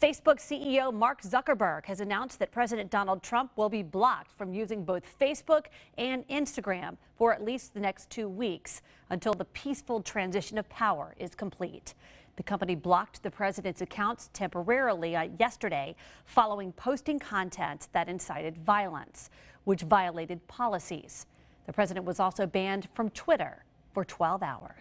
Facebook CEO Mark Zuckerberg has announced that President Donald Trump will be blocked from using both Facebook and Instagram for at least the next two weeks until the peaceful transition of power is complete. The company blocked the president's accounts temporarily uh, yesterday following posting content that incited violence, which violated policies. The president was also banned from Twitter for 12 hours.